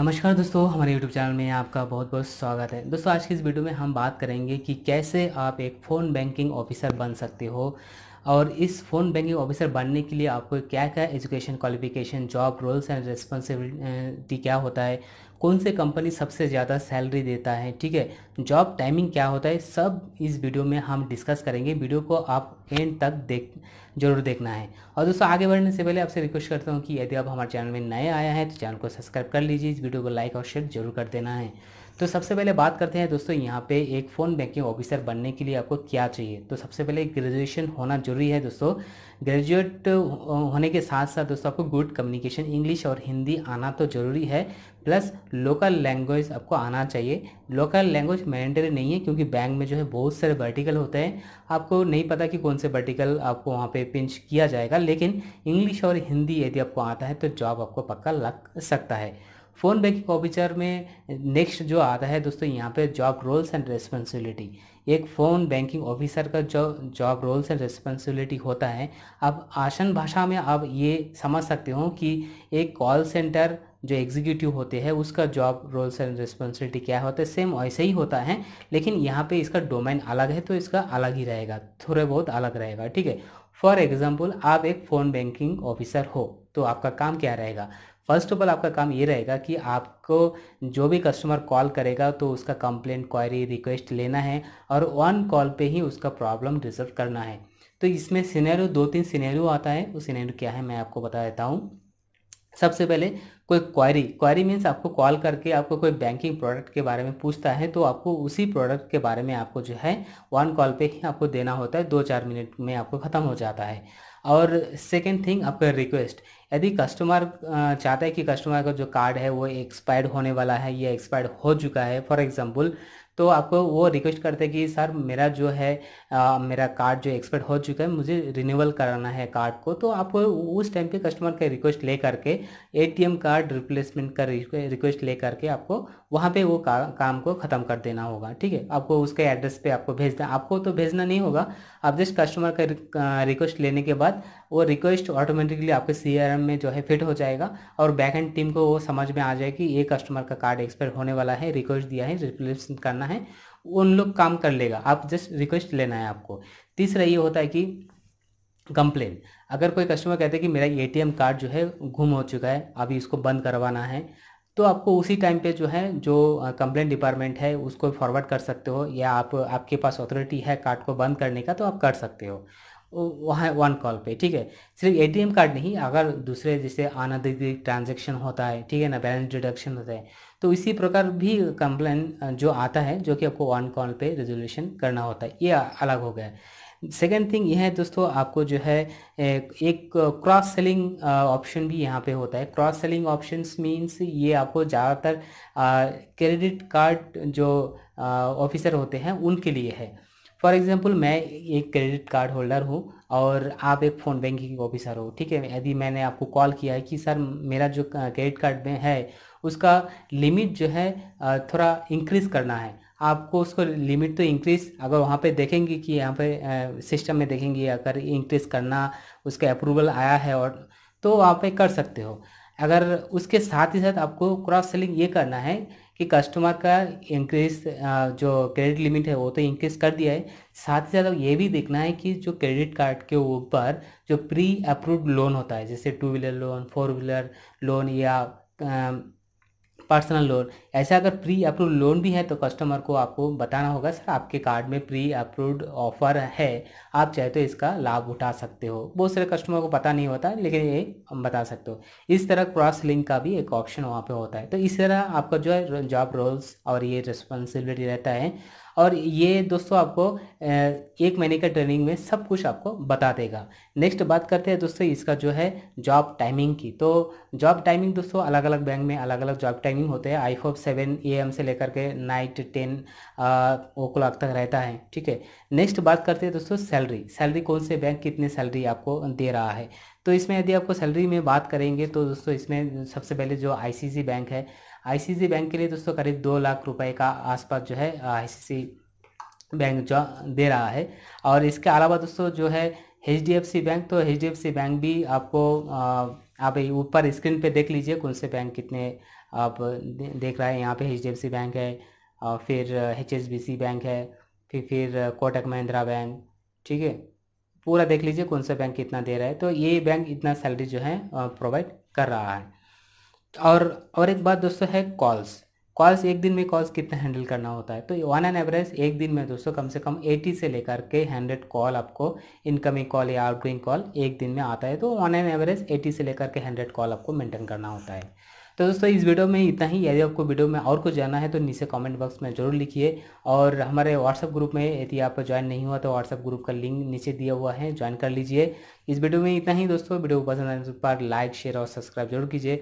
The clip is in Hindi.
नमस्कार दोस्तों हमारे YouTube चैनल में आपका बहुत बहुत स्वागत है दोस्तों आज की इस वीडियो में हम बात करेंगे कि कैसे आप एक फ़ोन बैंकिंग ऑफिसर बन सकते हो और इस फ़ोन बैंकिंग ऑफिसर बनने के लिए आपको क्या क्या education qualification job roles and responsibility क्या होता है कौन से कंपनी सबसे ज़्यादा सैलरी देता है ठीक है जॉब टाइमिंग क्या होता है सब इस वीडियो में हम डिस्कस करेंगे वीडियो को आप एंड तक देख जरूर देखना है और दोस्तों आगे बढ़ने से पहले आपसे रिक्वेस्ट करता हूँ कि यदि आप हमारे चैनल में नए आया है तो चैनल को सब्सक्राइब कर लीजिए इस वीडियो को लाइक और शेयर जरूर कर देना है तो सबसे पहले बात करते हैं दोस्तों यहाँ पे एक फ़ोन बैंकिंग ऑफिसर बनने के लिए आपको क्या चाहिए तो सबसे पहले ग्रेजुएशन होना जरूरी है दोस्तों ग्रेजुएट uh, होने के साथ साथ दोस्तों आपको गुड कम्युनिकेशन इंग्लिश और हिंदी आना तो ज़रूरी है प्लस लोकल लैंग्वेज आपको आना चाहिए लोकल लैंग्वेज मैंडेटरी नहीं है क्योंकि बैंक में जो है बहुत सारे वर्टिकल होते हैं आपको नहीं पता कि कौन से वर्टिकल आपको वहाँ पे पिंच किया जाएगा लेकिन इंग्लिश और हिंदी यदि आपको आता है तो जॉब आपको पक्का लग सकता है फ़ोन बैंकिंग ऑफिसर में नेक्स्ट जो आता है दोस्तों यहाँ पे जॉब रोल्स एंड रेस्पॉन्सिबिलिटी एक फ़ोन बैंकिंग ऑफिसर का जो जॉब रोल्स एंड रेस्पॉन्सिबिलिटी होता है अब आसान भाषा में आप ये समझ सकते हो कि एक कॉल सेंटर जो एग्जीक्यूटिव होते हैं उसका जॉब रोल्स एंड रिस्पॉन्सिबिलिटी क्या होता है सेम वैसे ही होता है लेकिन यहाँ पे इसका डोमेन अलग है तो इसका अलग ही रहेगा थोड़े बहुत अलग रहेगा ठीक है फॉर एग्जाम्पल आप एक फ़ोन बैंकिंग ऑफिसर हो तो आपका काम क्या रहेगा फर्स्ट ऑफ ऑल आपका काम ये रहेगा कि आपको जो भी कस्टमर कॉल करेगा तो उसका कंप्लेंट क्वायरी रिक्वेस्ट लेना है और वन कॉल पे ही उसका प्रॉब्लम रिजल्व करना है तो इसमें सिनेरियो दो तीन सिनेरियो आता है वो सिनेरियो क्या है मैं आपको बता देता हूँ सबसे पहले कोई क्वायरी क्वायरी मीन्स आपको कॉल करके आपको कोई बैंकिंग प्रोडक्ट के बारे में पूछता है तो आपको उसी प्रोडक्ट के बारे में आपको जो है वन कॉल पे ही आपको देना होता है दो चार मिनट में आपको ख़त्म हो जाता है और सेकेंड थिंग आपका रिक्वेस्ट यदि कस्टमर चाहता है कि कस्टमर का जो कार्ड है वो एक्सपायर्ड होने वाला है या एक्सपायर्ड हो चुका है फॉर एग्जाम्पल तो आपको वो रिक्वेस्ट करते हैं कि सर मेरा जो है आ, मेरा कार्ड जो एक्सपायर हो चुका है मुझे रिन्यूअल कराना है कार्ड को तो आप उस टाइम पे कस्टमर का रिक्वेस्ट ले करके ए कार्ड रिप्लेसमेंट का रिक्वेस्ट ले करके आपको वहाँ पे वो का, काम को ख़त्म कर देना होगा ठीक है आपको उसके एड्रेस पे आपको भेजना आपको तो भेजना नहीं होगा आप जस्ट कस्टमर का रिक्वेस्ट लेने के बाद वो रिक्वेस्ट ऑटोमेटिकली आपके सी में जो है फिट हो जाएगा और बैक एंड टीम को वो समझ में आ जाए कि ये कस्टमर का कार्ड एक्सपायर होने वाला है रिक्वेस्ट दिया है रिप्लेस करना है उन लोग काम कर लेगा आप जस्ट रिक्वेस्ट लेना है आपको तीसरा ये होता है कि कंप्लेन अगर कोई कस्टमर कहते हैं कि मेरा एटीएम कार्ड जो है गुम हो चुका है अभी इसको बंद करवाना है तो आपको उसी टाइम पे जो है जो कंप्लेन डिपार्टमेंट है उसको फॉरवर्ड कर सकते हो या आप आपके पास अथॉरिटी है कार्ड को बंद करने का तो आप कर सकते हो वहाँ वन कॉल पे ठीक है सिर्फ एटीएम कार्ड नहीं अगर दूसरे जैसे अनधिकृत ट्रांजेक्शन होता है ठीक है ना बैलेंस डिडक्शन होता है तो इसी प्रकार भी कंप्लेन जो आता है जो कि आपको वन कॉल पे रेजोल्यूशन करना होता है ये अलग हो गया है सेकेंड थिंग यह है दोस्तों आपको जो है एक क्रॉस सेलिंग ऑप्शन भी यहाँ पे होता है क्रॉस सेलिंग ऑप्शन मीन्स ये आपको ज़्यादातर क्रेडिट कार्ड जो ऑफिसर होते हैं उनके लिए है फॉर एग्जाम्पल मैं एक क्रेडिट कार्ड होल्डर हूँ और आप एक फ़ोन बैंकिंग ऑफिसर हो ठीक है यदि मैंने आपको कॉल किया है कि सर मेरा जो क्रेडिट कार्ड में है उसका लिमिट जो है थोड़ा इंक्रीज़ करना है आपको उसको लिमिट तो इंक्रीज़ अगर वहाँ पे देखेंगे कि यहाँ पे सिस्टम में देखेंगे अगर इंक्रीज़ करना उसका अप्रूवल आया है और तो वहाँ पे कर सकते हो अगर उसके साथ ही साथ आपको क्रॉस सेलिंग ये करना है कि कस्टमर का इंक्रीज जो क्रेडिट लिमिट है वो तो इंक्रीज कर दिया है साथ ही साथ ये भी देखना है कि जो क्रेडिट कार्ड के ऊपर जो प्री अप्रूव्ड लोन होता है जैसे two wheeler loan four wheeler loan या पर्सनल लोन ऐसा अगर प्री अप्रूव लोन भी है तो कस्टमर को आपको बताना होगा सर आपके कार्ड में प्री अप्रूव्ड ऑफर है आप चाहे तो इसका लाभ उठा सकते हो बहुत सारे कस्टमर को पता नहीं होता लेकिन ये हम बता सकते हो इस तरह क्रॉस लिंक का भी एक ऑप्शन वहाँ पर होता है तो इस तरह आपका जो है जॉब रोल्स और ये रिस्पॉन्सिबिलिटी रहता है और ये दोस्तों आपको एक महीने का ट्रेनिंग में सब कुछ आपको बता देगा नेक्स्ट बात करते हैं दोस्तों इसका जो है जॉब टाइमिंग की तो जॉब टाइमिंग दोस्तों अलग अलग बैंक में अलग अलग जॉब टाइमिंग होते हैं I hope seven A M से लेकर के नाइट टेन ओ क्लॉक तक रहता है ठीक है नेक्स्ट बात करते हैं दोस्तों सैलरी सैलरी कौन से बैंक कितने सैलरी आपको दे रहा है तो इसमें यदि आपको सैलरी में बात करेंगे तो दोस्तों इसमें सबसे पहले जो आई बैंक है आईसीसी बैंक के लिए दोस्तों करीब दो लाख रुपए का आसपास जो है आई बैंक जो दे रहा है और इसके अलावा दोस्तों जो है एच बैंक तो एच बैंक भी आपको आप ऊपर स्क्रीन पे देख लीजिए कौन से बैंक कितने आप देख रहा है यहाँ पे एच बैंक है और फिर एच बैंक है फिर फिर कोटक महिंद्रा बैंक ठीक है पूरा देख लीजिए कौन सा बैंक कितना दे रहा है तो ये बैंक इतना सैलरी जो है प्रोवाइड कर रहा है और और एक बात दोस्तों है कॉल्स कॉल्स एक दिन में कॉल्स कितने हैंडल करना होता है तो वन एन एवरेज एक दिन में दोस्तों कम से कम 80 से लेकर के 100 कॉल आपको इनकमिंग कॉल या आउटगोइंग कॉल एक दिन में आता है तो वन एन एवरेज 80 से लेकर के 100 कॉल आपको मेंटेन करना होता है तो दोस्तों इस वीडियो में इतना ही यदि आपको वीडियो में और कुछ जानना है तो नीचे कमेंट बॉक्स में जरूर लिखिए और हमारे व्हाट्सअप ग्रुप में यदि आप ज्वाइन नहीं हुआ तो व्हाट्सअप ग्रुप का लिंक नीचे दिया हुआ है ज्वाइन कर लीजिए इस वीडियो में इतना ही दोस्तों वीडियो को पसंद आने तो पर लाइक शेयर और सब्सक्राइब जरूर कीजिए